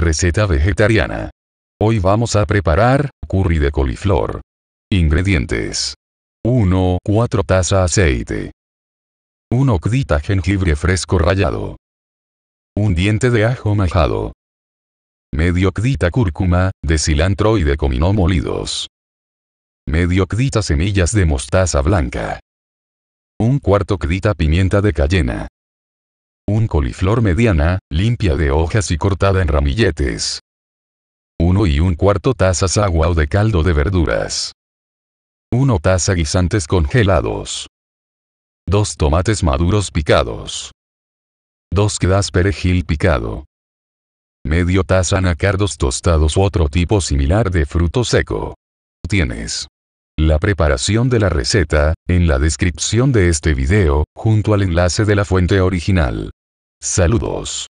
Receta vegetariana. Hoy vamos a preparar curry de coliflor. Ingredientes. 1. 4 taza aceite. 1 octita jengibre fresco rallado. 1 diente de ajo majado. Medio octita cúrcuma, de cilantro y de comino molidos. Medio octita semillas de mostaza blanca. 1 cuarto octita pimienta de cayena coliflor mediana, limpia de hojas y cortada en ramilletes. 1 y 1 cuarto tazas agua o de caldo de verduras. 1 taza guisantes congelados. 2 tomates maduros picados. 2 quedas perejil picado. Medio taza anacardos tostados u otro tipo similar de fruto seco. Tienes la preparación de la receta, en la descripción de este video, junto al enlace de la fuente original. Saludos.